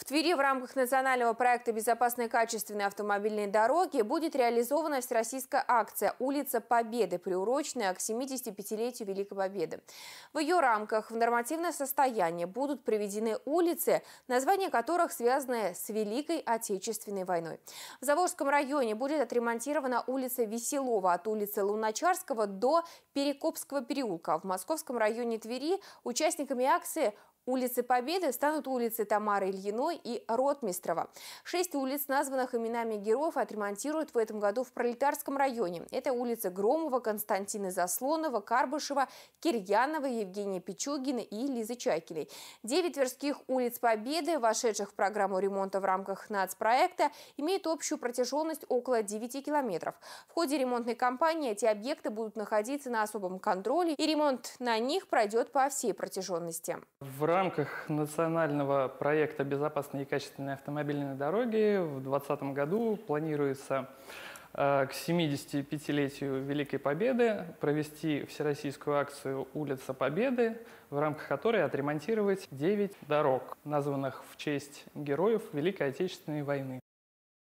В Твери в рамках национального проекта «Безопасные качественные автомобильные дороги» будет реализована всероссийская акция «Улица Победы», приуроченная к 75-летию Великой Победы. В ее рамках в нормативное состояние будут приведены улицы, названия которых связаны с Великой Отечественной войной. В Заволжском районе будет отремонтирована улица Веселова от улицы Луначарского до Перекопского переулка. В Московском районе Твери участниками акции Улицы Победы станут улицы Тамары Ильиной и Ротмистрова. Шесть улиц, названных именами героев, отремонтируют в этом году в Пролетарском районе. Это улицы Громова, Константина Заслонова, Карбышева, Кирьянова, Евгения Пичугина и Лизы Чайкиной. Девять тверских улиц Победы, вошедших в программу ремонта в рамках нацпроекта, имеют общую протяженность около 9 километров. В ходе ремонтной кампании эти объекты будут находиться на особом контроле, и ремонт на них пройдет по всей протяженности. В рамках национального проекта «Безопасные и качественные автомобильные дороги» в 2020 году планируется э, к 75-летию Великой Победы провести всероссийскую акцию «Улица Победы», в рамках которой отремонтировать 9 дорог, названных в честь героев Великой Отечественной войны.